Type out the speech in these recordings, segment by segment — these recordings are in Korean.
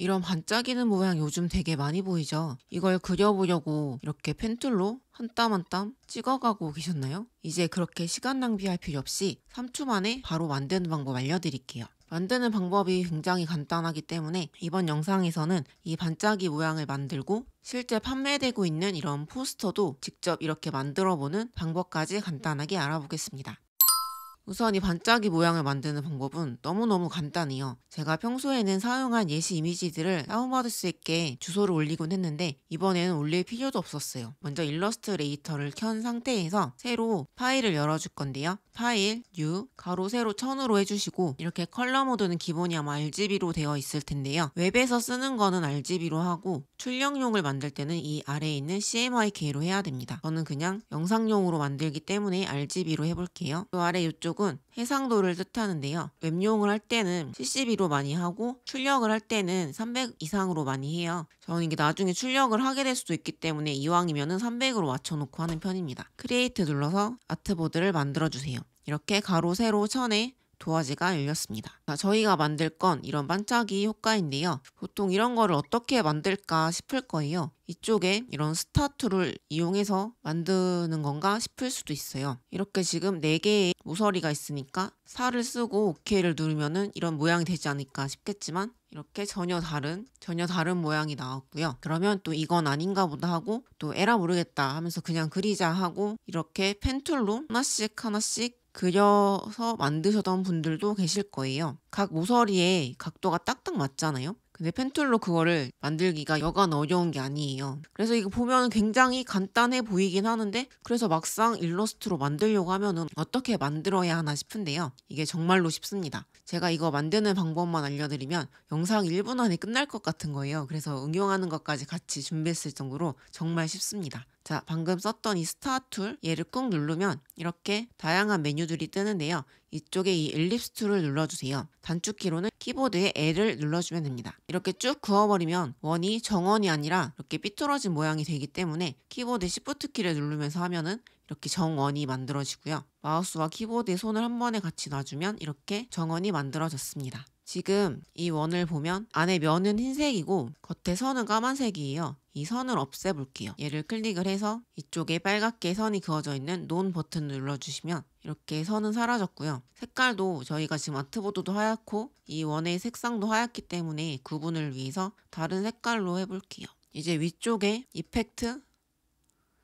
이런 반짝이는 모양 요즘 되게 많이 보이죠? 이걸 그려보려고 이렇게 펜툴로 한 땀 한 땀 찍어가고 계셨나요? 이제 그렇게 시간 낭비할 필요 없이 3초 만에 바로 만드는 방법 알려드릴게요. 만드는 방법이 굉장히 간단하기 때문에 이번 영상에서는 이 반짝이 모양을 만들고 실제 판매되고 있는 이런 포스터도 직접 이렇게 만들어 보는 방법까지 간단하게 알아보겠습니다. 우선 이 반짝이 모양을 만드는 방법은 너무너무 간단해요. 제가 평소에는 사용한 예시 이미지들을 다운받을 수 있게 주소를 올리곤 했는데 이번에는 올릴 필요도 없었어요. 먼저 일러스트레이터를 켠 상태에서 새로 파일을 열어줄 건데요. 파일, 뉴, 가로, 세로, 천으로 해주시고 이렇게 컬러 모드는 기본이 아마 RGB로 되어 있을 텐데요. 웹에서 쓰는 거는 RGB로 하고 출력용을 만들 때는 이 아래에 있는 CMYK로 해야 됩니다. 저는 그냥 영상용으로 만들기 때문에 RGB로 해볼게요. 또 아래 이쪽 출력은 해상도를 뜻하는데요. 웹용을 할 때는 7 2로 많이 하고 출력을 할 때는 300 이상으로 많이 해요. 저는 이게 나중에 출력을 하게 될 수도 있기 때문에 이왕이면 은 300으로 맞춰놓고 하는 편입니다. 크리에이트 눌러서 아트보드를 만들어주세요. 이렇게 가로 세로 천에 도화지가 열렸습니다. 저희가 만들 건 이런 반짝이 효과인데요. 보통 이런 거를 어떻게 만들까 싶을 거예요. 이쪽에 이런 스타 트를 이용해서 만드는 건가 싶을 수도 있어요. 이렇게 지금 4개의 모서리가 있으니까 4를 쓰고 OK를 누르면 이런 모양이 되지 않을까 싶겠지만 이렇게 전혀 다른 전혀 다른 모양이 나왔고요. 그러면 또 이건 아닌가 보다 하고 또 에라 모르겠다 하면서 그냥 그리자 하고 이렇게 펜툴로 하나씩 하나씩 그려서 만드셨던 분들도 계실 거예요. 각 모서리에 각도가 딱딱 맞잖아요. 근데 펜툴로 그거를 만들기가 여간 어려운 게 아니에요. 그래서 이거 보면 굉장히 간단해 보이긴 하는데 그래서 막상 일러스트로 만들려고 하면은 어떻게 만들어야 하나 싶은데요. 이게 정말로 쉽습니다. 제가 이거 만드는 방법만 알려드리면 영상 1분 안에 끝날 것 같은 거예요. 그래서 응용하는 것까지 같이 준비했을 정도로 정말 쉽습니다. 자, 방금 썼던 이 스타 툴 얘를 꾹 누르면 이렇게 다양한 메뉴들이 뜨는데요. 이쪽에 이 엘립스 툴을 눌러주세요. 단축키로는 키보드에 L을 눌러주면 됩니다. 이렇게 쭉 그어버리면 원이 정원이 아니라 이렇게 삐뚤어진 모양이 되기 때문에 키보드 s h i 키를 누르면서 하면은 이렇게 정원이 만들어지고요. 마우스와 키보드의 손을 한 번에 같이 놔주면 이렇게 정원이 만들어졌습니다. 지금 이 원을 보면 안에 면은 흰색이고 겉에 선은 까만색이에요. 이 선을 없애볼게요. 얘를 클릭을 해서 이쪽에 빨갛게 선이 그어져 있는 논 버튼 눌러주시면 이렇게 선은 사라졌고요. 색깔도 저희가 지금 아트보드도 하얗고 이 원의 색상도 하얗기 때문에 구분을 위해서 다른 색깔로 해볼게요. 이제 위쪽에 이펙트,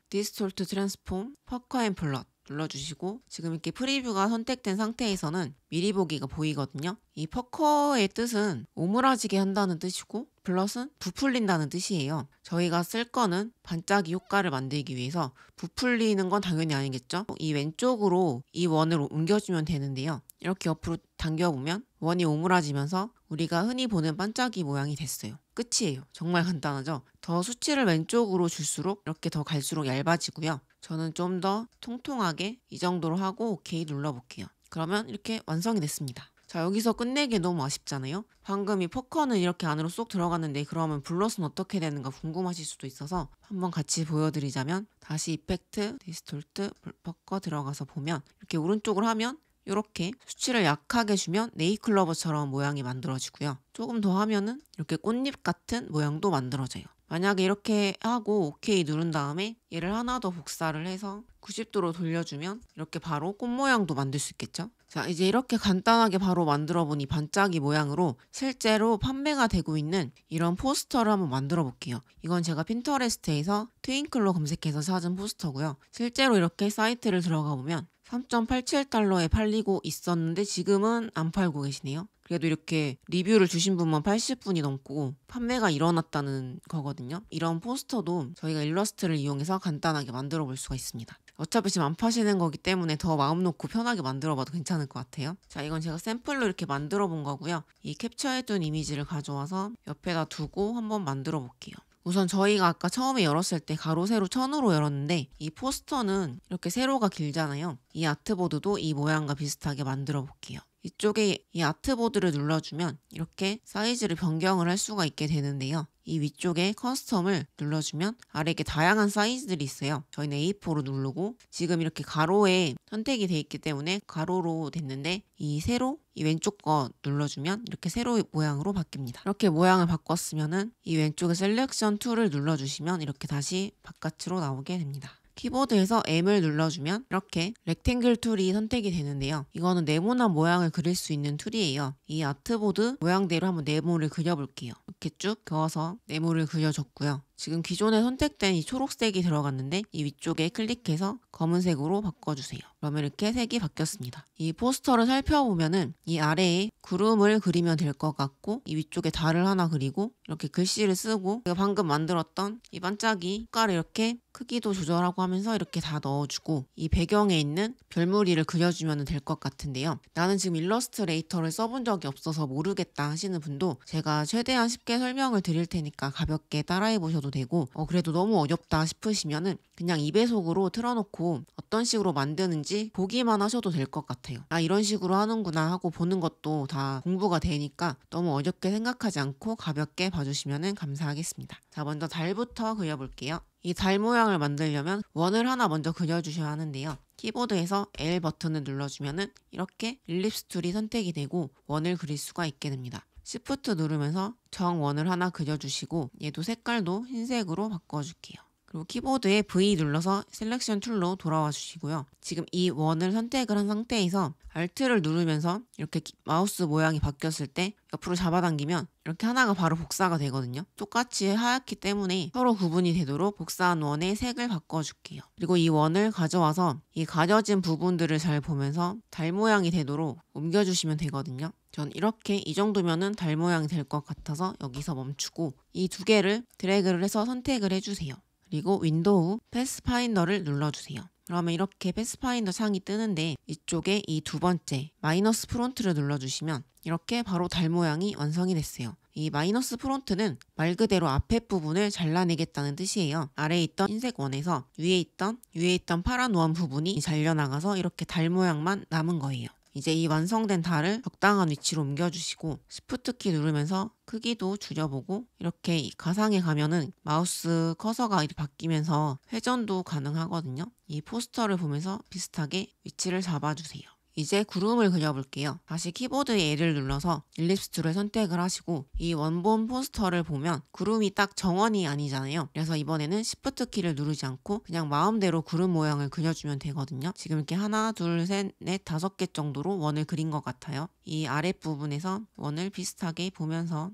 디스톨트 트랜스폼, 퍼커 앤 플럿 눌러주시고 지금 이렇게 프리뷰가 선택된 상태에서는 미리 보기가 보이거든요. 이 퍼커의 뜻은 오므라지게 한다는 뜻이고 블러스는 부풀린다는 뜻이에요. 저희가 쓸 거는 반짝이 효과를 만들기 위해서 부풀리는 건 당연히 아니겠죠? 이 왼쪽으로 이 원을 옮겨주면 되는데요. 이렇게 옆으로 당겨보면 원이 오므라지면서 우리가 흔히 보는 반짝이 모양이 됐어요. 끝이에요. 정말 간단하죠? 더 수치를 왼쪽으로 줄수록 이렇게 더 갈수록 얇아지고요. 저는 좀 더 통통하게 이 정도로 하고 OK 눌러볼게요. 그러면 이렇게 완성이 됐습니다. 자 여기서 끝내기 너무 아쉽잖아요. 방금 이 포커는 이렇게 안으로 쏙 들어갔는데 그러면 블러스는 어떻게 되는가 궁금하실 수도 있어서 한번 같이 보여드리자면 다시 이펙트, 디스톨트, 포커 들어가서 보면 이렇게 오른쪽으로 하면 이렇게 수치를 약하게 주면 네이클러버처럼 모양이 만들어지고요. 조금 더 하면은 이렇게 꽃잎 같은 모양도 만들어져요. 만약에 이렇게 하고 OK 누른 다음에 얘를 하나 더 복사를 해서 90도로 돌려주면 이렇게 바로 꽃 모양도 만들 수 있겠죠? 자 이제 이렇게 간단하게 바로 만들어 보니 반짝이 모양으로 실제로 판매가 되고 있는 이런 포스터를 한번 만들어 볼게요. 이건 제가 핀터레스트에서 트윙클로 검색해서 찾은 포스터고요. 실제로 이렇게 사이트를 들어가 보면 3.87달러에 팔리고 있었는데 지금은 안 팔고 계시네요. 그래도 이렇게 리뷰를 주신 분만 80분이 넘고 판매가 일어났다는 거거든요. 이런 포스터도 저희가 일러스트를 이용해서 간단하게 만들어 볼 수가 있습니다. 어차피 지금 안 파시는 거기 때문에 더 마음 놓고 편하게 만들어 봐도 괜찮을 것 같아요. 자, 이건 제가 샘플로 이렇게 만들어 본 거고요. 이 캡처해둔 이미지를 가져와서 옆에다 두고 한번 만들어 볼게요. 우선 저희가 아까 처음에 열었을 때 가로 세로 천으로 열었는데 이 포스터는 이렇게 세로가 길잖아요. 이 아트보드도 이 모양과 비슷하게 만들어 볼게요. 이쪽에이 아트보드를 눌러주면 이렇게 사이즈를 변경을 할 수가 있게 되는데요. 이 위쪽에 커스텀을 눌러주면 아래 이렇게 다양한 사이즈들이 있어요. 저희는 A4로 누르고 지금 이렇게 가로에 선택이 돼 있기 때문에 가로로 됐는데 이 세로 이 왼쪽 거 눌러주면 이렇게 세로 모양으로 바뀝니다. 이렇게 모양을 바꿨으면은 이 왼쪽에 셀렉션 툴을 눌러주시면 이렇게 다시 바깥으로 나오게 됩니다. 키보드에서 M을 눌러주면 이렇게 렉탱글 툴이 선택이 되는데요. 이거는 네모나 모양을 그릴 수 있는 툴이에요. 이 아트보드 모양대로 한번 네모를 그려볼게요. 이렇게 쭉그어서 네모를 그려줬고요. 지금 기존에 선택된 이 초록색이 들어갔는데 이 위쪽에 클릭해서 검은색으로 바꿔주세요. 그러면 이렇게 색이 바뀌었습니다. 이 포스터를 살펴보면은 이 아래에 구름을 그리면 될 것 같고 이 위쪽에 달을 하나 그리고 이렇게 글씨를 쓰고 제가 방금 만들었던 이 반짝이 효과를 이렇게 크기도 조절하고 하면서 이렇게 다 넣어주고 이 배경에 있는 별무리를 그려주면 될 것 같은데요. 나는 지금 일러스트레이터를 써본 적이 없어서 모르겠다 하시는 분도 제가 최대한 쉽게 설명을 드릴 테니까 가볍게 따라해 보셔도 들셔도 되고 어, 그래도 너무 어렵다 싶으시면은 그냥 2배속으로 틀어놓고 어떤 식으로 만드는지 보기만 하셔도 될 것 같아요. 아 이런 식으로 하는구나 하고 보는 것도 다 공부가 되니까 너무 어렵게 생각하지 않고 가볍게 봐주시면 감사하겠습니다. 자 먼저 달부터 그려볼게요. 이 달 모양을 만들려면 원을 하나 먼저 그려주셔야 하는데요. 키보드에서 L 버튼을 눌러주면 이렇게 일립스 툴이 선택이 되고 원을 그릴 수가 있게 됩니다. 시프트 누르면서 정원을 하나 그려주시고 얘도 색깔도 흰색으로 바꿔줄게요. 그리고 키보드에 V 눌러서 셀렉션 툴로 돌아와 주시고요. 지금 이 원을 선택을 한 상태에서 Alt를 누르면서 이렇게 마우스 모양이 바뀌었을 때 옆으로 잡아당기면 이렇게 하나가 바로 복사가 되거든요. 똑같이 하얗기 때문에 서로 구분이 되도록 복사한 원의 색을 바꿔줄게요. 그리고 이 원을 가져와서 이 가려진 부분들을 잘 보면서 달 모양이 되도록 옮겨주시면 되거든요. 전 이렇게 이 정도면은 달 모양이 될 것 같아서 여기서 멈추고 이 두 개를 드래그를 해서 선택을 해주세요. 그리고 윈도우 패스파인더를 눌러주세요. 그러면 이렇게 패스파인더 창이 뜨는데 이쪽에 이 두 번째 마이너스 프론트를 눌러주시면 이렇게 바로 달 모양이 완성이 됐어요. 이 마이너스 프론트는 말 그대로 앞에 부분을 잘라내겠다는 뜻이에요. 아래에 있던 흰색 원에서 위에 있던 위에 있던 파란 원 부분이 잘려나가서 이렇게 달 모양만 남은 거예요. 이제 이 완성된 달을 적당한 위치로 옮겨주시고 스프트키 누르면서 크기도 줄여보고 이렇게 이 가상에 가면은 마우스 커서가 이렇게 바뀌면서 회전도 가능하거든요. 이 포스터를 보면서 비슷하게 위치를 잡아주세요. 이제 구름을 그려볼게요. 다시 키보드 A를 눌러서 일립스 툴을 선택을 하시고 이 원본 포스터를 보면 구름이 딱 정원이 아니잖아요. 그래서 이번에는 Shift 키를 누르지 않고 그냥 마음대로 구름 모양을 그려주면 되거든요. 지금 이렇게 하나, 둘, 셋, 넷, 다섯 개 정도로 원을 그린 것 같아요. 이 아랫부분에서 원을 비슷하게 보면서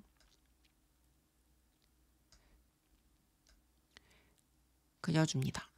그려줍니다.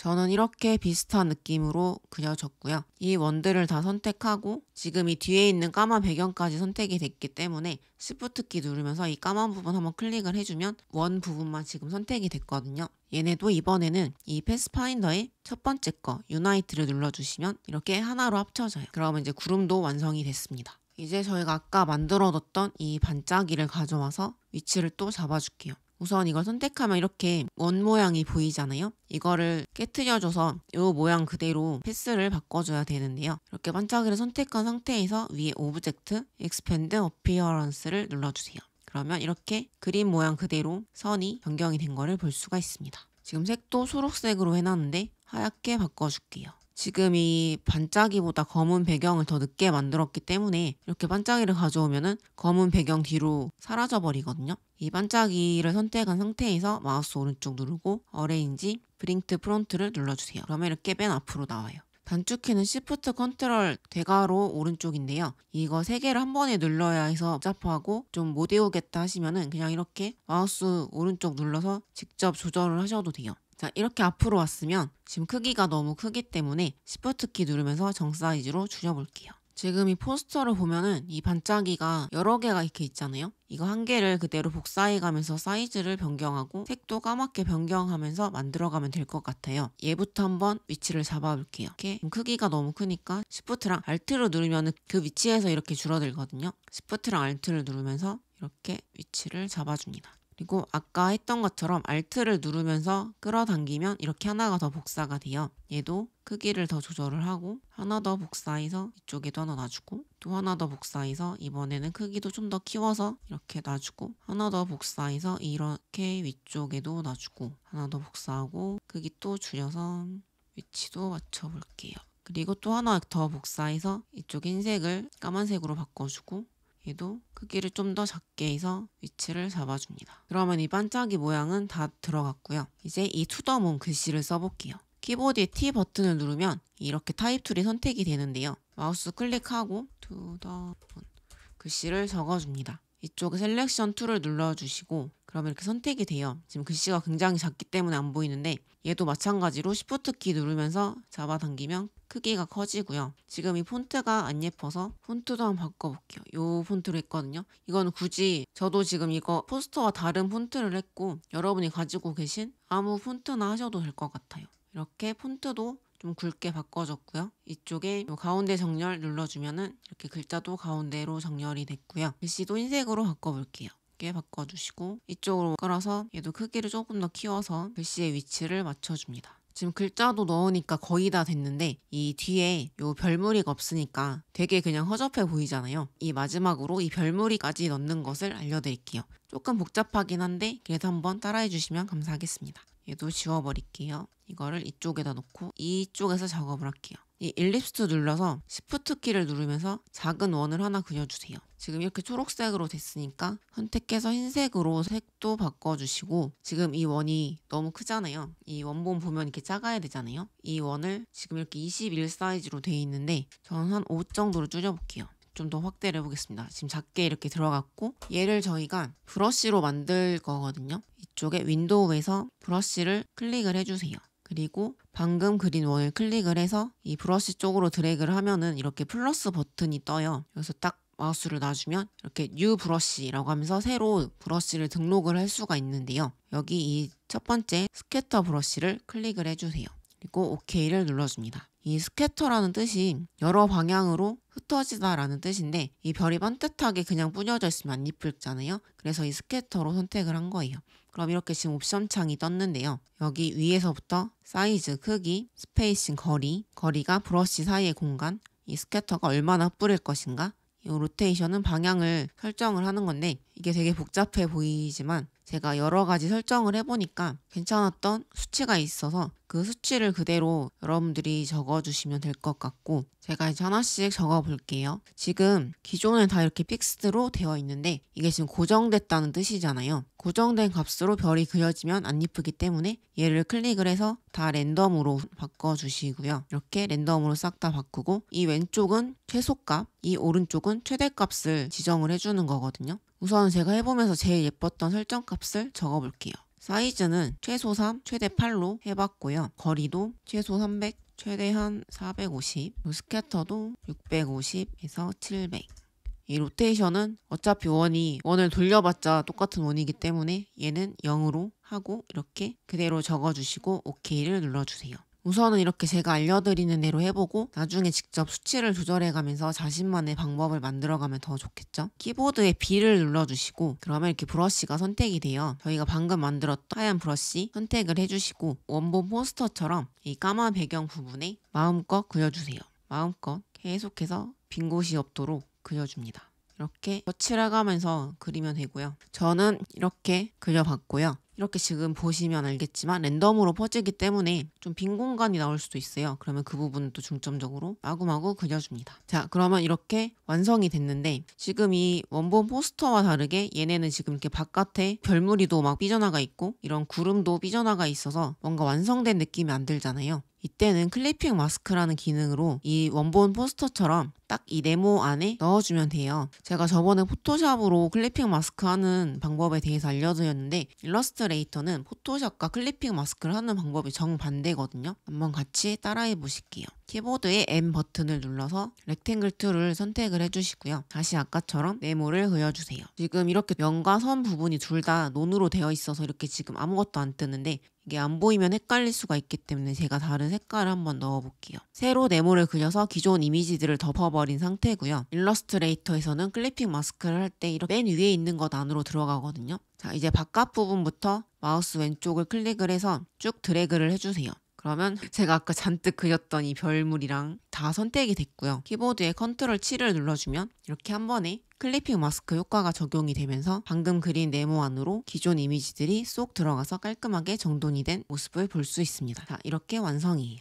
저는 이렇게 비슷한 느낌으로 그려졌고요. 이 원들을 다 선택하고 지금 이 뒤에 있는 까만 배경까지 선택이 됐기 때문에 시프트 키 누르면서 이 까만 부분 한번 클릭을 해주면 원 부분만 지금 선택이 됐거든요. 얘네도 이번에는 이 패스파인더의 첫 번째 거 유나이트를 눌러주시면 이렇게 하나로 합쳐져요. 그러면 이제 구름도 완성이 됐습니다. 이제 저희가 아까 만들어뒀던 이 반짝이를 가져와서 위치를 또 잡아줄게요. 우선 이걸 선택하면 이렇게 원 모양이 보이잖아요. 이거를 깨트려줘서 이 모양 그대로 패스를 바꿔줘야 되는데요. 이렇게 반짝이를 선택한 상태에서 위에 오브젝트, Expand Appearance를 눌러주세요. 그러면 이렇게 그림 모양 그대로 선이 변경이 된 거를 볼 수가 있습니다. 지금 색도 초록색으로 해놨는데 하얗게 바꿔줄게요. 지금 이 반짝이보다 검은 배경을 더 늦게 만들었기 때문에 이렇게 반짝이를 가져오면은 검은 배경 뒤로 사라져 버리거든요. 이 반짝이를 선택한 상태에서 마우스 오른쪽 누르고 어레인지 브링트 프론트를 눌러주세요. 그러면 이렇게 맨 앞으로 나와요. 단축키는 Shift Ctrl, 대괄호 오른쪽인데요. 이거 세 개를 한 번에 눌러야 해서 복잡하고 좀 못 외우겠다 하시면은 그냥 이렇게 마우스 오른쪽 눌러서 직접 조절을 하셔도 돼요. 자 이렇게 앞으로 왔으면 지금 크기가 너무 크기 때문에 Shift 키 누르면서 정 사이즈로 줄여볼게요. 지금 이 포스터를 보면은 이 반짝이가 여러 개가 이렇게 있잖아요. 이거 한 개를 그대로 복사해가면서 사이즈를 변경하고 색도 까맣게 변경하면서 만들어가면 될 것 같아요. 얘부터 한번 위치를 잡아볼게요. 이렇게 크기가 너무 크니까 시프트랑 알트를 누르면 그 위치에서 이렇게 줄어들거든요. 시프트랑 알트를 누르면서 이렇게 위치를 잡아줍니다. 그리고 아까 했던 것처럼 Alt를 누르면서 끌어당기면 이렇게 하나가 더 복사가 돼요. 얘도 크기를 더 조절을 하고 하나 더 복사해서 이쪽에도 하나 놔주고 또 하나 더 복사해서 이번에는 크기도 좀 더 키워서 이렇게 놔주고 하나 더 복사해서 이렇게 위쪽에도 놔주고 하나 더 복사하고 크기 또 줄여서 위치도 맞춰볼게요. 그리고 또 하나 더 복사해서 이쪽 흰색을 까만색으로 바꿔주고 얘도 크기를 그 좀더 작게 해서 위치를 잡아줍니다. 그러면 이 반짝이 모양은 다 들어갔고요. 이제 이 투더문 글씨를 써볼게요. 키보드의 T 버튼을 누르면 이렇게 타입 툴이 선택이 되는데요. 마우스 클릭하고 투더문 글씨를 적어줍니다. 이쪽에 셀렉션 툴을 눌러주시고 그러면 이렇게 선택이 돼요. 지금 글씨가 굉장히 작기 때문에 안 보이는데 얘도 마찬가지로 s h i 키 누르면서 잡아당기면 크기가 커지고요. 지금 이 폰트가 안 예뻐서 폰트도 한번 바꿔볼게요. 요 폰트로 했거든요. 이건 굳이 저도 지금 이거 포스터와 다른 폰트를 했고 여러분이 가지고 계신 아무 폰트나 하셔도 될 것 같아요. 이렇게 폰트도 좀 굵게 바꿔줬고요. 이쪽에 가운데 정렬 눌러주면은 이렇게 글자도 가운데로 정렬이 됐고요. 글씨도 흰색으로 바꿔볼게요. 넓게 바꿔주시고 이쪽으로 끌어서 얘도 크기를 조금 더 키워서 글씨의 위치를 맞춰줍니다. 지금 글자도 넣으니까 거의 다 됐는데 이 뒤에 요 별무리가 없으니까 되게 그냥 허접해 보이잖아요. 이 마지막으로 이 별무리까지 넣는 것을 알려드릴게요. 조금 복잡하긴 한데 그래서 한번 따라해 주시면 감사하겠습니다. 얘도 지워버릴게요. 이거를 이쪽에다 놓고 이쪽에서 작업을 할게요. 이 일립스 눌러서 시프트 키를 누르면서 작은 원을 하나 그려주세요. 지금 이렇게 초록색으로 됐으니까 선택해서 흰색으로 색도 바꿔주시고 지금 이 원이 너무 크잖아요. 이 원본 보면 이렇게 작아야 되잖아요. 이 원을 지금 이렇게 21 사이즈로 돼 있는데 저는 한 5 정도로 줄여볼게요. 좀 더 확대를 해보겠습니다. 지금 작게 이렇게 들어갔고 얘를 저희가 브러쉬로 만들 거거든요. 이쪽에 윈도우에서 브러쉬를 클릭을 해주세요. 그리고 방금 그린 원을 클릭을 해서 이 브러쉬 쪽으로 드래그를 하면은 이렇게 플러스 버튼이 떠요. 여기서 딱 마우스를 놔주면 이렇게 뉴 브러쉬라고 하면서 새로 브러쉬를 등록을 할 수가 있는데요. 여기 이 첫 번째 스케터 브러쉬를 클릭을 해주세요. 그리고 OK를 눌러줍니다. 이스케터라는 뜻이 여러 방향으로 흩어지다 라는 뜻인데 이 별이 반듯하게 그냥 뿌려져 있으면 안 이쁠잖아요. 그래서 이스케터로 선택을 한 거예요. 그럼 이렇게 지금 옵션 창이 떴는데요. 여기 위에서부터 사이즈, 크기, 스페이싱, 거리, 거리가 브러쉬 사이의 공간, 이스케터가 얼마나 뿌릴 것인가, 이 로테이션은 방향을 설정을 하는 건데 이게 되게 복잡해 보이지만 제가 여러 가지 설정을 해보니까 괜찮았던 수치가 있어서 그 수치를 그대로 여러분들이 적어주시면 될 것 같고 제가 이제 하나씩 적어볼게요. 지금 기존에 다 이렇게 픽스드로 되어 있는데 이게 지금 고정됐다는 뜻이잖아요. 고정된 값으로 별이 그려지면 안 이쁘기 때문에 얘를 클릭을 해서 다 랜덤으로 바꿔주시고요. 이렇게 랜덤으로 싹 다 바꾸고 이 왼쪽은 최소값, 이 오른쪽은 최대값을 지정을 해주는 거거든요. 우선 제가 해보면서 제일 예뻤던 설정값을 적어볼게요. 사이즈는 최소 3, 최대 8로 해봤고요. 거리도 최소 300, 최대한 450, 스케터도 650에서 700. 이 로테이션은 어차피 원이 원을 돌려봤자 똑같은 원이기 때문에 얘는 0으로 하고 이렇게 그대로 적어주시고 OK를 눌러주세요. 우선은 이렇게 제가 알려드리는 대로 해보고 나중에 직접 수치를 조절해가면서 자신만의 방법을 만들어가면 더 좋겠죠? 키보드에 B를 눌러주시고 그러면 이렇게 브러쉬가 선택이 돼요. 저희가 방금 만들었던 하얀 브러쉬 선택을 해주시고 원본 포스터처럼 이 까만 배경 부분에 마음껏 그려주세요. 마음껏 계속해서 빈 곳이 없도록 그려줍니다. 이렇게 거칠어가면서 그리면 되고요. 저는 이렇게 그려봤고요. 이렇게 지금 보시면 알겠지만 랜덤으로 퍼지기 때문에 좀 빈 공간이 나올 수도 있어요. 그러면 그부분도 중점적으로 마구마구 그려줍니다. 자 그러면 이렇게 완성이 됐는데 지금 이 원본 포스터와 다르게 얘네는 지금 이렇게 바깥에 별무리도 막 삐져나가 있고 이런 구름도 삐져나가 있어서 뭔가 완성된 느낌이 안 들잖아요. 이때는 클리핑 마스크라는 기능으로 이 원본 포스터처럼 딱 이 네모 안에 넣어주면 돼요. 제가 저번에 포토샵으로 클리핑 마스크 하는 방법에 대해서 알려드렸는데 일러스트레이터는 포토샵과 클리핑 마스크를 하는 방법이 정반대거든요. 한번 같이 따라해 보실게요. 키보드의 M 버튼을 눌러서 렉탱글 툴을 선택을 해주시고요. 다시 아까처럼 네모를 그려주세요. 지금 이렇게 면과 선 부분이 둘 다 논으로 되어 있어서 이렇게 지금 아무것도 안 뜨는데 이게 안 보이면 헷갈릴 수가 있기 때문에 제가 다른 색깔을 한번 넣어볼게요. 새로 네모를 그려서 기존 이미지들을 덮어버린 상태고요. 일러스트레이터에서는 클리핑 마스크를 할 때 이렇게 맨 위에 있는 것 안으로 들어가거든요. 자 이제 바깥 부분부터 마우스 왼쪽을 클릭을 해서 쭉 드래그를 해주세요. 그러면 제가 아까 잔뜩 그렸던 이 별물이랑 다 선택이 됐고요. 키보드에 컨트롤 7을 눌러주면 이렇게 한 번에 클리핑 마스크 효과가 적용이 되면서 방금 그린 네모 안으로 기존 이미지들이 쏙 들어가서 깔끔하게 정돈이 된 모습을 볼 수 있습니다. 자, 이렇게 완성이에요.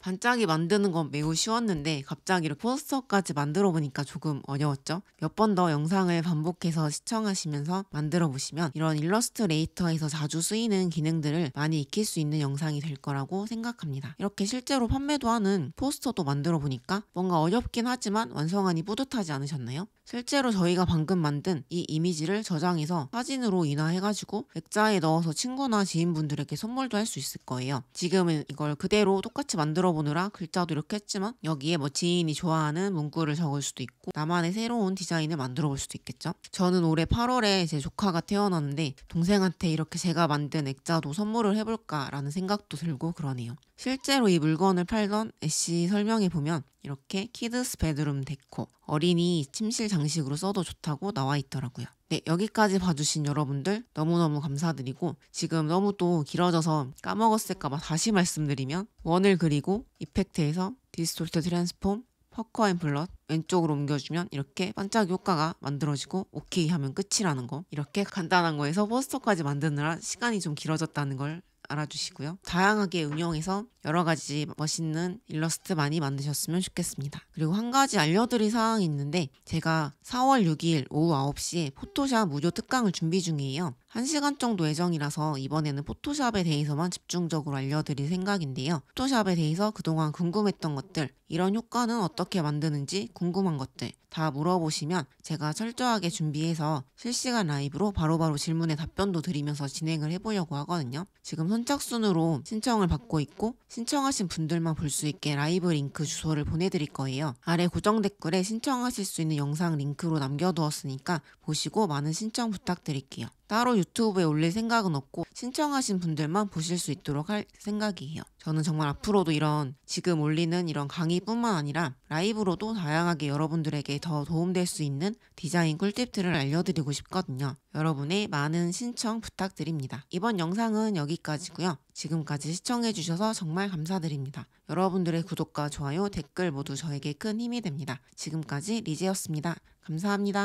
반짝이 만드는 건 매우 쉬웠는데 갑자기 이렇게 포스터까지 만들어 보니까 조금 어려웠죠? 몇 번 더 영상을 반복해서 시청하시면서 만들어 보시면 이런 일러스트레이터에서 자주 쓰이는 기능들을 많이 익힐 수 있는 영상이 될 거라고 생각합니다. 이렇게 실제로 판매도 하는 포스터도 만들어 보니까 뭔가 어렵긴 하지만 완성하니 뿌듯하지 않으셨나요? 실제로 저희가 방금 만든 이 이미지를 저장해서 사진으로 인화해가지고 액자에 넣어서 친구나 지인분들에게 선물도 할 수 있을 거예요. 지금은 이걸 그대로 똑같이 만들어 보느라 글자도 이렇게 했지만 여기에 뭐 지인이 좋아하는 문구를 적을 수도 있고 나만의 새로운 디자인을 만들어 볼 수도 있겠죠. 저는 올해 8월에 제 조카가 태어났는데 동생한테 이렇게 제가 만든 액자도 선물을 해볼까라는 생각도 들고 그러네요. 실제로 이 물건을 팔던 애쉬 설명에 보면 이렇게 키드스 베드룸 데코, 어린이 침실 장식으로 써도 좋다고 나와 있더라고요. 네, 여기까지 봐주신 여러분들 너무너무 감사드리고 지금 너무 또 길어져서 까먹었을까봐 다시 말씀드리면 원을 그리고 이펙트에서 디스톨트 트랜스폼, 퍼커 앤 플럿 왼쪽으로 옮겨주면 이렇게 반짝 효과가 만들어지고 오케이 하면 끝이라는 거 이렇게 간단한 거에서 포스터까지 만드느라 시간이 좀 길어졌다는 걸 알아주시고요. 다양하게 응용해서 여러 가지 멋있는 일러스트 많이 만드셨으면 좋겠습니다. 그리고 한 가지 알려드릴 사항이 있는데 제가 4월 6일 오후 9시에 포토샵 무료 특강을 준비 중이에요. 1시간 정도 예정이라서 이번에는 포토샵에 대해서만 집중적으로 알려드릴 생각인데요. 포토샵에 대해서 그동안 궁금했던 것들, 이런 효과는 어떻게 만드는지 궁금한 것들 다 물어보시면 제가 철저하게 준비해서 실시간 라이브로 바로바로 질문에 답변도 드리면서 진행을 해보려고 하거든요. 지금 선착순으로 신청을 받고 있고 신청하신 분들만 볼 수 있게 라이브 링크 주소를 보내드릴 거예요. 아래 고정 댓글에 신청하실 수 있는 영상 링크로 남겨두었으니까 보시고 많은 신청 부탁드릴게요. 따로 유튜브에 올릴 생각은 없고 신청하신 분들만 보실 수 있도록 할 생각이에요. 저는 정말 앞으로도 이런 지금 올리는 이런 강의뿐만 아니라 라이브로도 다양하게 여러분들에게 더 도움될 수 있는 디자인 꿀팁들을 알려드리고 싶거든요. 여러분의 많은 신청 부탁드립니다. 이번 영상은 여기까지고요. 지금까지 시청해주셔서 정말 감사드립니다. 여러분들의 구독과 좋아요, 댓글 모두 저에게 큰 힘이 됩니다. 지금까지 리제였습니다. 감사합니다.